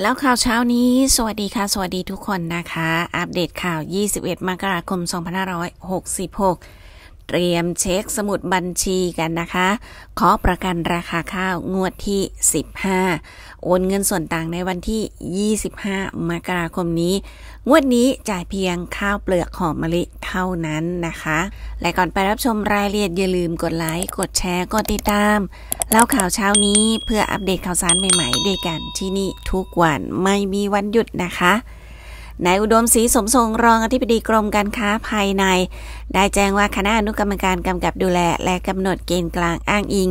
แล้วข่าวเช้านี้ สวัสดีค่ะ สวัสดีทุกคนนะคะ อัปเดตข่าว 21มกราคม 2566เตรียมเช็คสมุดบัญชีกันนะคะ ขอประกันราคาข้าวงวดที่ 15 โอนเงินส่วนต่างในวันที่ 25 มกราคมนี้ งวดนี้จ่ายเพียงข้าวเปลือกหอมมะลิเท่านั้นนะคะ และก่อนไปรับชมรายละเอียดอย่าลืมกดไลค์ กดแชร์ กดติดตาม แล้วข่าวเช้านี้เพื่ออัปเดตข่าวสารใหม่ๆด้วยกันที่นี่ทุกวันไม่มีวันหยุดนะคะนายอุดมศรีสมทรงรองอธิบดีกรมการค้าภายใน ได้แจ้งว่าคณะ อนุกรรมการกำกับดูแล และ กำหนดเกณฑ์กลางอ้างอิง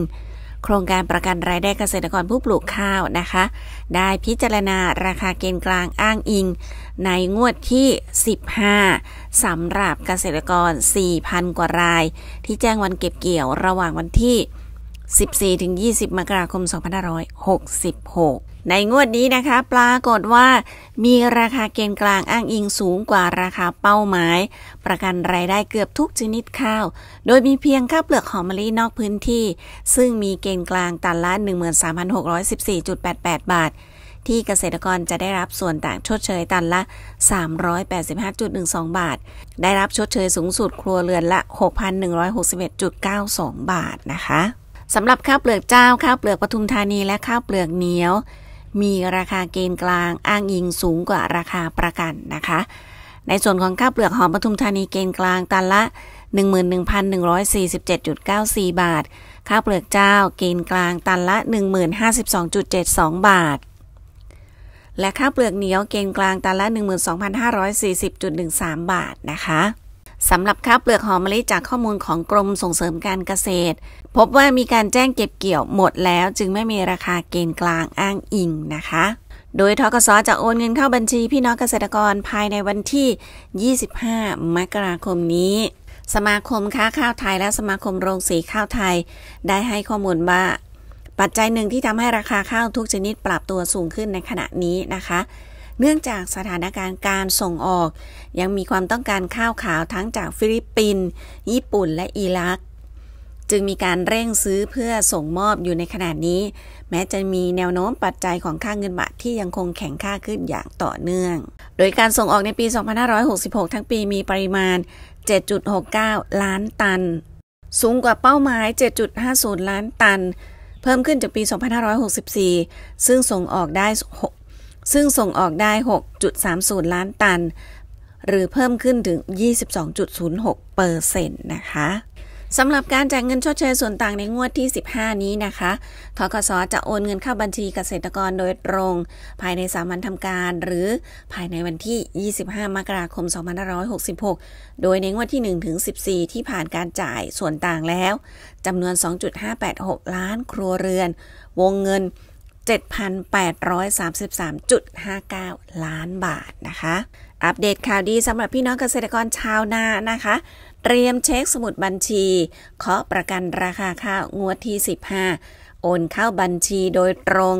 โครงการประกันรายได้เกษตรกรผู้ปลูกข้าวนะคะ ได้พิจารณาราคาเกณฑ์กลางอ้างอิง ในงวดที่ 15สำหรับเกษตรกร4,000 กว่าราย ที่แจ้งวันเก็บเกี่ยวระหว่างวันที่ 14-20มกราคม2566ในงวดนี้นะคะปรากฏว่ามีราคาเกณฑ์กลางอ้างอิงสูงกว่าราคาเป้าหมาย ประกันรายได้เกือบทุกชนิดข้าว โดยมีเพียงข้าวเปลือกหอมมะลินอกพื้นที่ ซึ่งมีเกณฑ์กลางตันละ 13,614.88 บาท ที่เกษตรกรจะได้รับส่วนต่างชดเชยตันละ 385.12 บาท ได้รับชดเชยสูงสุดครัวเรือนละ 6,161.92 บาทนะคะสำหรับข้าวเปลือกเจ้าข้าวเปลือกปทุมธานีและข้าวเปลือกเหนียวมีราคาเกณฑ์กลางอ้างอิงสูงกว่าราคาประกันนะคะ ในส่วนของข้าวเปลือกหอมปทุมธานีเกณฑ์กลางตันละ 11,147.94 บาทข้าวเปลือกเจ้าเกณฑ์กลางตันละ1 0 5 2 7 2 บาท และข้าวเปลือกเหนียวเกณฑ์กลางตันละ 12,540.13 บาทนะคะสำหรับข้าวเปลือกหอมมะลิจากข้อมูลของกรมส่งเสริมการเกษตร พบว่ามีการแจ้งเก็บเกี่ยวหมดแล้ว จึงไม่มีราคาเกณฑ์กลางอ้างอิงนะคะ โดยทกศจะโอนเงินเข้าบัญชีพี่น้องเกษตรกรภายในวันที่ 25 มกราคมนี้ สมาคมค้าข้าวไทยและสมาคมโรงสีข้าวไทย ได้ให้ข้อมูลว่า ปัจจัยหนึ่งที่ทำให้ราคาข้าวทุกชนิด ปรับตัวสูงขึ้นในขณะนี้นะคะเนื่องจากสถานการณ์การส่งออก ยังมีความต้องการข้าวขาวทั้งจากฟิลิปปินส์ญี่ปุ่นและอิรักจึงมีการเร่งซื้อเพื่อส่งมอบอยู่ในขณะนี้ แม้จะมีแนวโน้มปัจจัยของค่าเงินบาทที่ยังคงแข็งค่าขึ้นอย่างต่อเนื่อง โดยการส่งออกในปี 2566 ทั้งปีมีปริมาณ 7.69 ล้านตัน สูงกว่าเป้าหมาย 7.50 ล้านตัน เพิ่มขึ้นจากปี 2564 ซึ่งส่งออกได้ซึ่งส่งออกได้ 6.30 ล้านตัน หรือเพิ่มขึ้นถึง 22.06 เปอร์เซ็นต์ นะคะ สำหรับการแจกเงินชดเชยส่วนต่างในงวดที่ 15 นี้นะคะทกส จะโอนเงินเข้าบัญชีเกษตรกรโดยตรง ภายในสามันทำการ หรือภายในวันที่ 25 มกราคม 2566 โดยในงวดที่ 1 ถึง 14 ที่ผ่านการจ่ายส่วนต่างแล้ว จำนวน 2.586 ล้าน ครัวเรือน วงเงิน7,833.59 ล้านบาทนะคะ อัปเดตข่าวดีสำหรับพี่น้องเกษตรกรชาวนานะคะ เตรียมเช็คสมุดบัญชีเคาะประกันราคาข้าวงวดที่ 15 โอนเข้าบัญชีโดยตรง